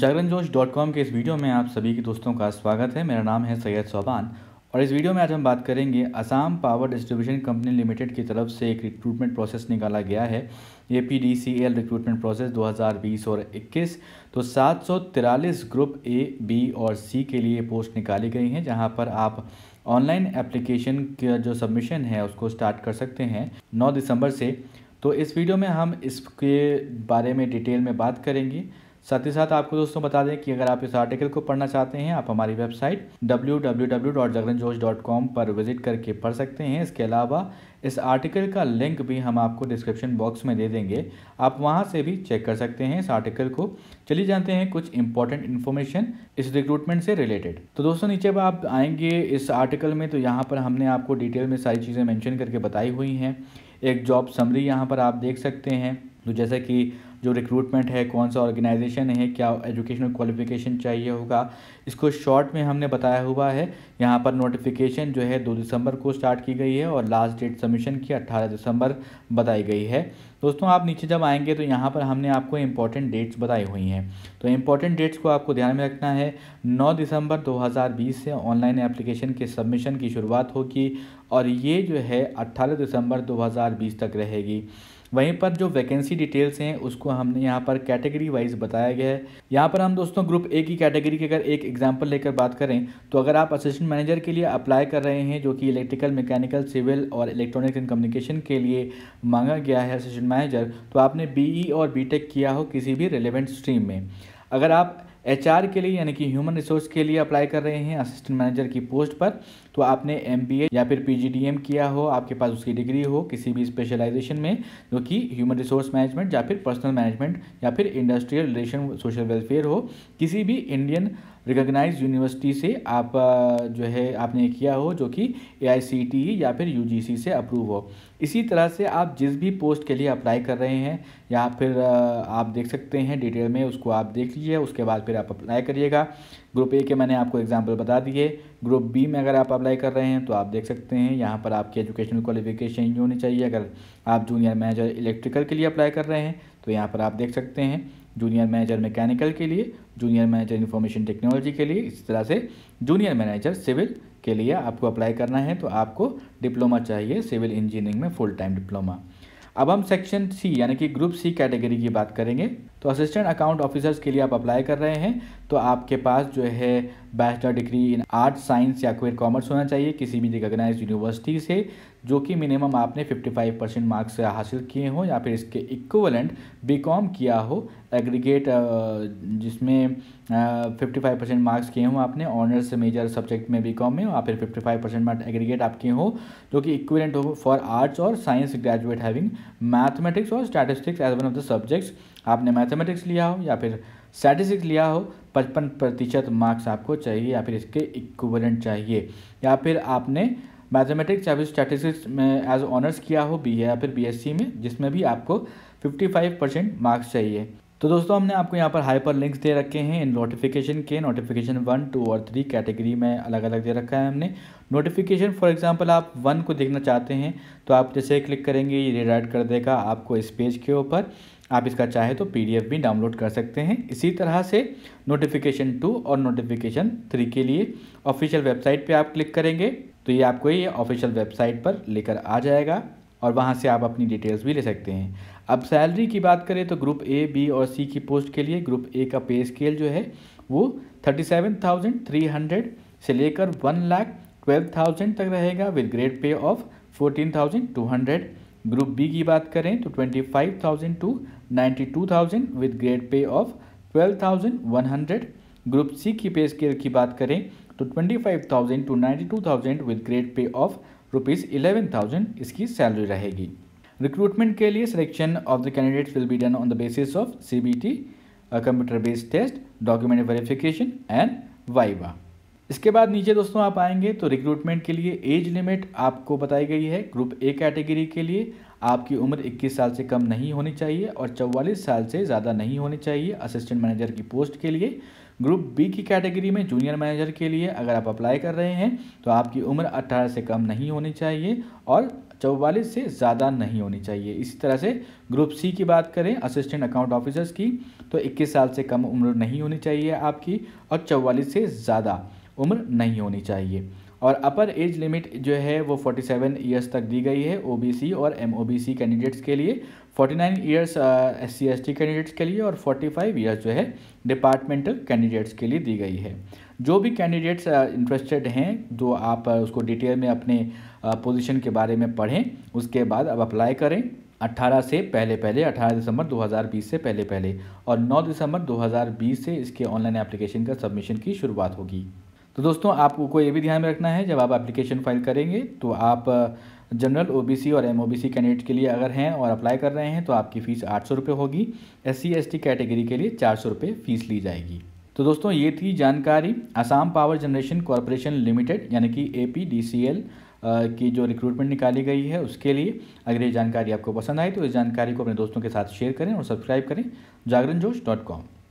जागरण जोश dot com के इस वीडियो में आप सभी के दोस्तों का स्वागत है मेरा नाम है सैयद सोबान और इस वीडियो में आज हम बात करेंगे Assam power distribution company limited की तरफ से एक रिक्रूटमेंट प्रोसेस निकाला गया है A P D C L recruitment process 2020 और 21 तो सात ग्रुप ए बी और सी के लिए पोस्ट निकाली गई हैं जहां पर आप ऑनलाइन एप्लीकेशन का जो सबमिशन है उसको स्टार्ट कर सकते हैं नौ दिसंबर से तो इस वीडियो में हम इसके बारे में डिटेल में बात करेंगे साथ ही साथ आपको दोस्तों बता दें कि अगर आप इस आर्टिकल को पढ़ना चाहते हैं आप हमारी वेबसाइट www.jagranjosh.com पर विजिट करके पढ़ सकते हैं इसके अलावा इस आर्टिकल का लिंक भी हम आपको डिस्क्रिप्शन बॉक्स में दे देंगे आप वहां से भी चेक कर सकते हैं इस आर्टिकल को चलिए जानते हैं कुछ इंपॉर्टेंट इन्फॉर्मेशन इस रिक्रूटमेंट से रिलेटेड तो दोस्तों नीचे अब आप आएंगे इस आर्टिकल में तो यहाँ पर हमने आपको डिटेल में सारी चीज़ें मैंशन करके बताई हुई हैं एक जॉब समरी यहाँ पर आप देख सकते हैं तो जैसे कि जो रिक्रूटमेंट है कौन सा ऑर्गेनाइजेशन है क्या एजुकेशनल क्वालिफिकेशन चाहिए होगा इसको शॉर्ट में हमने बताया हुआ है यहाँ पर नोटिफिकेशन जो है दो दिसंबर को स्टार्ट की गई है और लास्ट डेट सबमिशन की अट्ठारह दिसंबर बताई गई है दोस्तों आप नीचे जब आएंगे तो यहाँ पर हमने आपको इम्पॉर्टेंट डेट्स बताई हुई हैं तो इम्पॉर्टेंट डेट्स को आपको ध्यान में रखना है 9 दिसंबर 2020 से ऑनलाइन एप्लीकेशन के सबमिशन की शुरुआत होगी और ये जो है 18 दिसंबर 2020 तक रहेगी वहीं पर जो वैकेंसी डिटेल्स हैं उसको हमने यहाँ पर कैटेगरी वाइज बताया गया है यहाँ पर हम दोस्तों ग्रुप ए की कैटेगरी की अगर एक एग्जाम्पल लेकर बात करें तो अगर आप असिस्टेंट मैनेजर के लिए अप्लाई कर रहे हैं जो कि इलेक्ट्रिकल मैकेनिकल सिविल और इलेक्ट्रॉनिक्स एंड कम्युनिकेशन के लिए मांगा गया है असिस्टेंट मैनेजर तो आपने बी e और बी किया हो किसी भी रिलेवेंट स्ट्रीम में अगर आप एच के लिए यानी कि ह्यूमन रिसोर्स के लिए अप्लाई कर रहे हैं असिस्टेंट मैनेजर की पोस्ट पर तो आपने एम या फिर पी किया हो आपके पास उसकी डिग्री हो किसी भी स्पेशलाइजेशन में जो कि ह्यूमन रिसोर्स मैनेजमेंट या फिर पर्सनल मैनेजमेंट या फिर इंडस्ट्रियल रिलेशन सोशल वेलफेयर हो किसी भी इंडियन रिकग्नाइज यूनिवर्सिटी से आप जो है आपने किया हो जो कि ए e या फिर यू से अप्रूव हो इसी तरह से आप जिस भी पोस्ट के लिए अप्लाई कर रहे हैं या फिर आप देख सकते हैं डिटेल में उसको आप देख लीजिए उसके बाद फिर आप अप्लाई करिएगा ग्रुप ए के मैंने आपको एग्जाम्पल बता दिए ग्रुप बी में अगर आप अप्लाई कर रहे हैं तो आप देख सकते हैं यहाँ पर आपकी एजुकेशनल क्वालिफिकेशन ये होनी चाहिए अगर आप जूनियर मैनेजर इलेक्ट्रिकल के लिए अप्लाई कर रहे हैं तो यहाँ पर आप देख सकते हैं जूनियर मैनेजर मैकेनिकल के लिए जूनियर मैनेजर इंफॉर्मेशन टेक्नोलॉजी के लिए इस तरह से जूनियर मैनेजर सिविल के लिए आपको अप्लाई करना है तो आपको डिप्लोमा चाहिए सिविल इंजीनियरिंग में फुल टाइम डिप्लोमा अब हम सेक्शन सी यानी कि ग्रुप सी कैटेगरी की बात करेंगे तो असिस्टेंट अकाउंट ऑफिसर्स के लिए आप अप्लाई कर रहे हैं तो आपके पास जो है bachelor degree in art science या कोई कॉमर्स होना चाहिए किसी भी रिकग्नाइज यूनिवर्सिटी से जो कि मिनिमम आपने 55 परसेंट मार्क्स हासिल किए हों या फिर इसके इक्वलेंट बीकॉम किया हो एग्रीगेट जिसमें 55 परसेंट मार्क्स किए हों आपने ऑनर्स मेजर सब्जेक्ट में बीकॉम में या फिर 55 परसेंट मार्क्स एग्रीगेट आप किए हों जो कि इक्वलेंट हो फॉर आर्ट्स और साइंस ग्रेजुएट हैविंग मैथमेटिक्स और statistics as one of the subjects आपने मैथ मैथमेटिक्स लिया हो या फिर स्टैटिस्टिक्स लिया हो पचपन प्रतिशत मार्क्स आपको चाहिए या फिर इसके इक्वलेंट चाहिए या फिर आपने मैथमेटिक्स या फिर स्टैटिस्टिक्स में एज ऑनर्स किया हो बी या फिर बीएससी में जिसमें भी आपको 55 परसेंट मार्क्स चाहिए तो दोस्तों हमने आपको यहाँ पर हाइपर लिंक्स दे रखे हैं इन नोटिफिकेशन के नोटिफिकेशन वन टू और थ्री कैटेगरी में अलग अलग दे रखा है हमने नोटिफिकेशन फॉर एग्जांपल आप वन को देखना चाहते हैं तो आप जैसे क्लिक करेंगे ये रिडाइट कर देगा आपको इस पेज के ऊपर आप इसका चाहे तो पीडीएफ भी डाउनलोड कर सकते हैं इसी तरह से नोटिफिकेशन टू और नोटिफिकेशन थ्री के लिए ऑफिशियल वेबसाइट पे आप क्लिक करेंगे तो ये आपको ये ऑफिशियल वेबसाइट पर लेकर आ जाएगा और वहाँ से आप अपनी डिटेल्स भी ले सकते हैं अब सैलरी की बात करें तो ग्रुप ए बी और सी की पोस्ट के लिए ग्रुप ए का पे स्केल जो है वो thirty seven thousand three hundred से लेकर वन लाख ट्वेल्व थाउजेंड तक रहेगा with grade pay of fourteen thousand two hundred group B की बात करें तो 25,000 to 92,000 with grade pay of 12,100 group C की पे स्केल की बात करें तो 25,000 to 92,000 with grade pay of rupees eleven इसकी सैलरी रहेगी रिक्रूटमेंट के लिए selection of the candidate will be done on the basis of C B T computer based test document verification and viva इसके बाद नीचे दोस्तों आप आएंगे तो रिक्रूटमेंट के लिए एज लिमिट आपको बताई गई है ग्रुप ए कैटेगरी के लिए आपकी उम्र 21 साल से कम नहीं होनी चाहिए और 44 साल से ज़्यादा नहीं होनी चाहिए असिस्टेंट मैनेजर की पोस्ट के लिए ग्रुप बी की कैटेगरी में जूनियर मैनेजर के लिए अगर आप अप्लाई कर रहे हैं तो आपकी उम्र 18 से कम नहीं होनी चाहिए और चौवालीस से ज़्यादा नहीं होनी चाहिए इसी तरह से ग्रुप सी की बात करें असिस्टेंट अकाउंट ऑफिसर्स की तो 21 साल से कम उम्र नहीं होनी चाहिए आपकी और चौवालीस से ज़्यादा उम्र नहीं होनी चाहिए और अपर एज लिमिट जो है वो 47 सेवन ईयर्स तक दी गई है ओबीसी और एमओबीसी कैंडिडेट्स के लिए 49 nine years S C candidates के लिए और 45 फाइव ईयर्स जो है डिपार्टमेंटल कैंडिडेट्स के लिए दी गई है जो भी कैंडिडेट्स इंटरेस्टेड हैं जो आप उसको डिटेल में अपने पोजीशन के बारे में पढ़ें उसके बाद अब अप्लाई करें 18 से पहले पहले 18 दिसंबर 2020 से पहले पहले और 9 दिसंबर 2020 से इसके ऑनलाइन एप्लीकेशन का सबमिशन की शुरुआत होगी तो दोस्तों आपको ये भी ध्यान में रखना है जब आप एप्लीकेशन फाइल करेंगे तो आप जनरल ओबीसी और एमओबीसी कैंडिडेट के लिए अगर हैं और अप्लाई कर रहे हैं तो आपकी फ़ीस आठ सौ रुपये होगी एस टी कैटेगरी के लिए चार सौ रुपये फ़ीस ली जाएगी तो दोस्तों ये थी जानकारी Assam power generation corporation limited यानी कि A P D C L की जो रिक्रूटमेंट निकाली गई है उसके लिए अगर ये जानकारी आपको पसंद आई तो इस जानकारी को अपने दोस्तों के साथ शेयर करें और सब्सक्राइब करें जागरण जोश डॉट कॉम